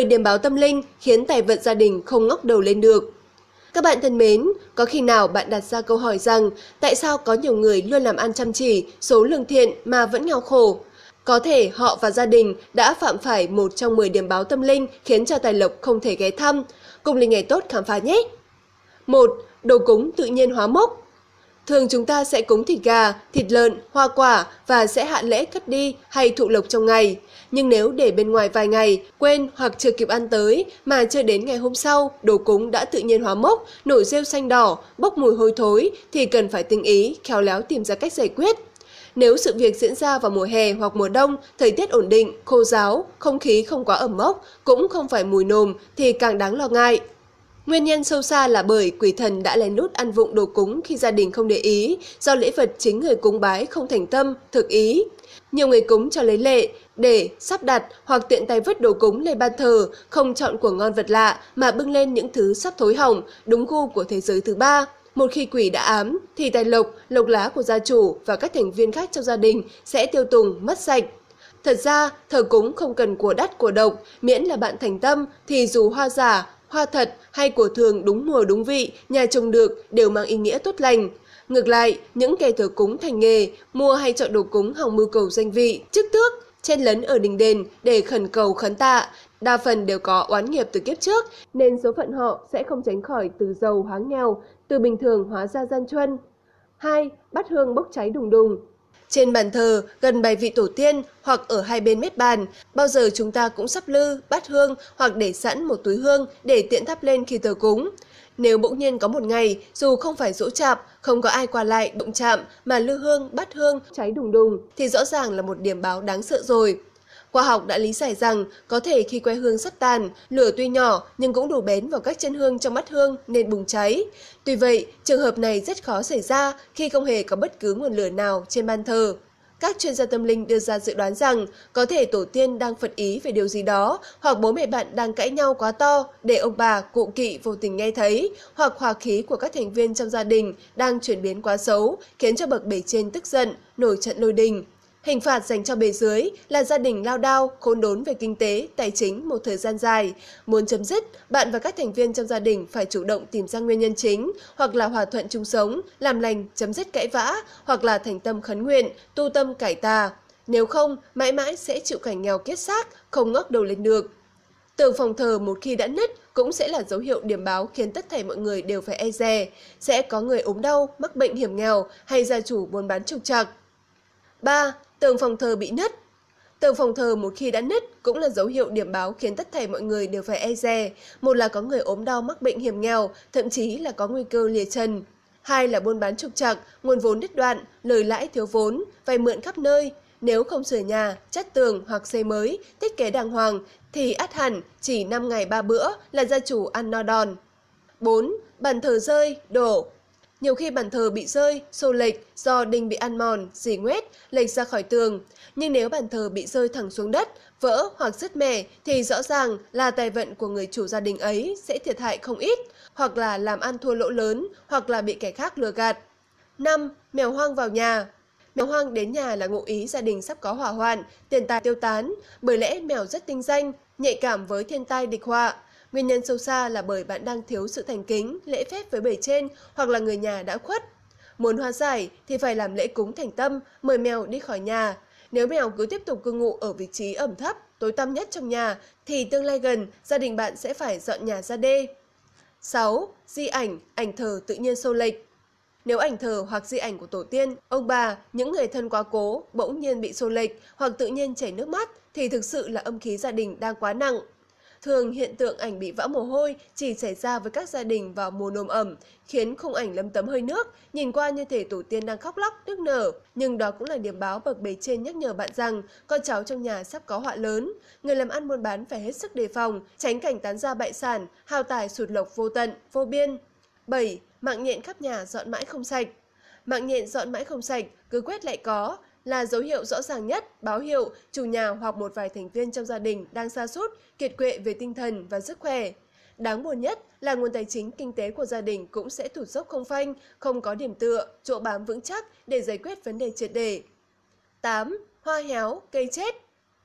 10 điểm báo tâm linh khiến tài vận gia đình không ngóc đầu lên được. Các bạn thân mến, có khi nào bạn đặt ra câu hỏi rằng tại sao có nhiều người luôn làm ăn chăm chỉ, số lương thiện mà vẫn nghèo khổ? Có thể họ và gia đình đã phạm phải một trong 10 điểm báo tâm linh khiến cho tài lộc không thể ghé thăm. Cùng Linh nghề Tốt khám phá nhé! 1. Đồ cúng tự nhiên hóa mốc Thường chúng ta sẽ cúng thịt gà, thịt lợn, hoa quả và sẽ hạ lễ cắt đi hay thụ lộc trong ngày. Nhưng nếu để bên ngoài vài ngày, quên hoặc chưa kịp ăn tới mà chưa đến ngày hôm sau, đồ cúng đã tự nhiên hóa mốc, nổi rêu xanh đỏ, bốc mùi hôi thối thì cần phải tinh ý, khéo léo tìm ra cách giải quyết. Nếu sự việc diễn ra vào mùa hè hoặc mùa đông, thời tiết ổn định, khô ráo, không khí không quá ẩm mốc, cũng không phải mùi nồm thì càng đáng lo ngại. Nguyên nhân sâu xa là bởi quỷ thần đã lén lút ăn vụng đồ cúng khi gia đình không để ý, do lễ vật chính người cúng bái không thành tâm, thực ý. Nhiều người cúng cho lấy lệ, để, sắp đặt hoặc tiện tay vứt đồ cúng lên ban thờ, không chọn của ngon vật lạ mà bưng lên những thứ sắp thối hỏng, đúng gu của thế giới thứ ba. Một khi quỷ đã ám, thì tài lộc, lộc lá của gia chủ và các thành viên khác trong gia đình sẽ tiêu tùng, mất sạch. Thật ra, thờ cúng không cần của đắt của độc, miễn là bạn thành tâm thì dù hoa giả, hoa thật hay của thường đúng mùa đúng vị, nhà trồng được đều mang ý nghĩa tốt lành. Ngược lại, những kẻ thờ cúng thành nghề, mua hay chọn đồ cúng hòng mưu cầu danh vị, chức tước, chen lấn ở đình đền để khẩn cầu khấn tạ, đa phần đều có oán nghiệp từ kiếp trước, nên số phận họ sẽ không tránh khỏi từ giàu hóa nghèo, từ bình thường hóa ra gian truân. 2. Bắt hương bốc cháy đùng đùng trên bàn thờ, gần bài vị tổ tiên hoặc ở hai bên mép bàn, bao giờ chúng ta cũng sắp lư, bát hương hoặc để sẵn một túi hương để tiện thắp lên khi thờ cúng. Nếu bỗng nhiên có một ngày, dù không phải dỗ chạp, không có ai qua lại, động chạm mà lư hương, bát hương cháy đùng đùng thì rõ ràng là một điểm báo đáng sợ rồi. Khoa học đã lý giải rằng có thể khi que hương sắp tàn, lửa tuy nhỏ nhưng cũng đủ bén vào các chân hương trong mắt hương nên bùng cháy. Tuy vậy, trường hợp này rất khó xảy ra khi không hề có bất cứ nguồn lửa nào trên ban thờ. Các chuyên gia tâm linh đưa ra dự đoán rằng có thể tổ tiên đang phật ý về điều gì đó hoặc bố mẹ bạn đang cãi nhau quá to để ông bà, cụ kỵ vô tình nghe thấy hoặc hòa khí của các thành viên trong gia đình đang chuyển biến quá xấu khiến cho bậc bề trên tức giận, nổi trận lôi đình Hình phạt dành cho bề dưới là gia đình lao đao, khốn đốn về kinh tế, tài chính một thời gian dài. Muốn chấm dứt, bạn và các thành viên trong gia đình phải chủ động tìm ra nguyên nhân chính, hoặc là hòa thuận chung sống, làm lành, chấm dứt cãi vã, hoặc là thành tâm khấn nguyện, tu tâm cải tà. Nếu không, mãi mãi sẽ chịu cảnh nghèo kết xác, không ngóc đầu lên được. Tường phòng thờ một khi đã nứt cũng sẽ là dấu hiệu điểm báo khiến tất thảy mọi người đều phải e dè. Sẽ có người ốm đau, mắc bệnh hiểm nghèo hay gia chủ buôn bán trục trặc. 3 tường phòng thờ bị nứt. Tường phòng thờ một khi đã nứt cũng là dấu hiệu điểm báo khiến tất thảy mọi người đều phải e dè. Một là có người ốm đau mắc bệnh hiểm nghèo, thậm chí là có nguy cơ lìa chân. Hai là buôn bán trục trặc, nguồn vốn đứt đoạn, lời lãi thiếu vốn, vay mượn khắp nơi. Nếu không sửa nhà, chất tường hoặc xây mới, thiết kế đàng hoàng thì át hẳn chỉ 5 ngày 3 bữa là gia chủ ăn no đòn. 4. Bàn thờ rơi, đổ, nhiều khi bàn thờ bị rơi, xô lệch do đinh bị ăn mòn, dì nguyết lệch ra khỏi tường. Nhưng nếu bàn thờ bị rơi thẳng xuống đất, vỡ hoặc rứt mẻ thì rõ ràng là tài vận của người chủ gia đình ấy sẽ thiệt hại không ít, hoặc là làm ăn thua lỗ lớn, hoặc là bị kẻ khác lừa gạt. 5. Mèo hoang vào nhà Mèo hoang đến nhà là ngụ ý gia đình sắp có hỏa hoạn, tiền tài tiêu tán, bởi lẽ mèo rất tinh danh, nhạy cảm với thiên tai địch họa. Nguyên nhân sâu xa là bởi bạn đang thiếu sự thành kính, lễ phép với bề trên hoặc là người nhà đã khuất. Muốn hóa giải thì phải làm lễ cúng thành tâm, mời mèo đi khỏi nhà. Nếu mèo cứ tiếp tục cư ngụ ở vị trí ẩm thấp, tối tăm nhất trong nhà, thì tương lai gần gia đình bạn sẽ phải dọn nhà ra đê. 6. Di ảnh, ảnh thờ tự nhiên sâu lệch nếu ảnh thờ hoặc di ảnh của tổ tiên, ông bà, những người thân quá cố bỗng nhiên bị xô lệch hoặc tự nhiên chảy nước mắt thì thực sự là âm khí gia đình đang quá nặng. Thường hiện tượng ảnh bị vã mồ hôi chỉ xảy ra với các gia đình vào mùa nồm ẩm, khiến khung ảnh lấm tấm hơi nước, nhìn qua như thể tổ tiên đang khóc lóc, nước nở. Nhưng đó cũng là điểm báo bậc bề trên nhắc nhở bạn rằng con cháu trong nhà sắp có họa lớn. Người làm ăn buôn bán phải hết sức đề phòng, tránh cảnh tán ra bại sản, hào tài sụt lộc vô tận, vô biên. 7. Mạng nhện khắp nhà dọn mãi không sạch Mạng nhện dọn mãi không sạch, cứ quét lại có, là dấu hiệu rõ ràng nhất báo hiệu chủ nhà hoặc một vài thành viên trong gia đình đang sa sút, kiệt quệ về tinh thần và sức khỏe. Đáng buồn nhất là nguồn tài chính kinh tế của gia đình cũng sẽ tụt dốc không phanh, không có điểm tựa, chỗ bám vững chắc để giải quyết vấn đề triệt đề. 8. Hoa héo, cây chết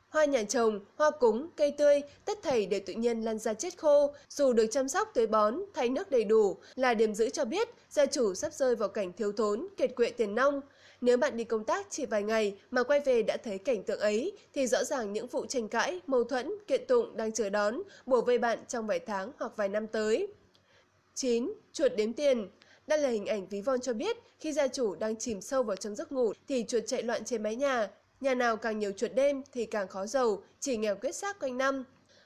Hoa nhà trồng, hoa cúng, cây tươi, tất thảy để tự nhiên lăn ra chết khô, dù được chăm sóc tưới bón, thay nước đầy đủ, là điểm giữ cho biết gia chủ sắp rơi vào cảnh thiếu thốn, kiệt quệ tiền nông. Nếu bạn đi công tác chỉ vài ngày mà quay về đã thấy cảnh tượng ấy, thì rõ ràng những vụ tranh cãi, mâu thuẫn, kiện tụng đang chờ đón, bổ vây bạn trong vài tháng hoặc vài năm tới. 9. Chuột đếm tiền đây là hình ảnh ví von cho biết khi gia chủ đang chìm sâu vào trong giấc ngủ thì chuột chạy loạn trên mái nhà. Nhà nào càng nhiều chuột đêm thì càng khó giàu, chỉ nghèo quyết xác quanh năm.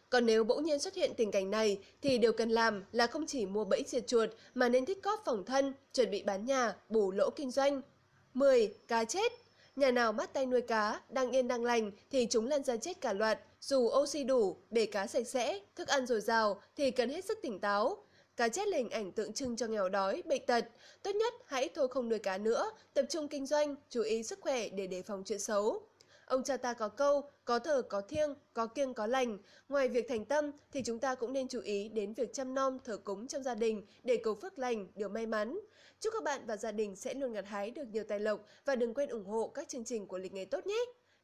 Còn nếu bỗng nhiên xuất hiện tình cảnh này thì điều cần làm là không chỉ mua bẫy diệt chuột mà nên thích cóp phòng thân, chuẩn bị bán nhà, bù lỗ kinh doanh. 10. Cá chết Nhà nào bắt tay nuôi cá, đang yên đang lành thì chúng lăn ra chết cả loạt. Dù oxy đủ, bể cá sạch sẽ, thức ăn dồi dào thì cần hết sức tỉnh táo. Cá chết là hình ảnh tượng trưng cho nghèo đói, bệnh tật. Tốt nhất hãy thôi không nuôi cá nữa, tập trung kinh doanh, chú ý sức khỏe để đề phòng chuyện xấu. Ông cha ta có câu, có thờ có thiêng, có kiêng có lành. Ngoài việc thành tâm thì chúng ta cũng nên chú ý đến việc chăm nom thờ cúng trong gia đình để cầu phước lành, điều may mắn. Chúc các bạn và gia đình sẽ luôn gặt hái được nhiều tài lộc và đừng quên ủng hộ các chương trình của Lịch ngày Tốt nhé.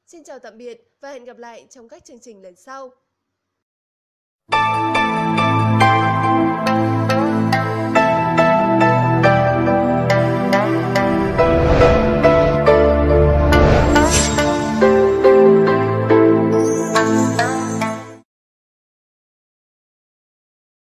Xin chào tạm biệt và hẹn gặp lại trong các chương trình lần sau.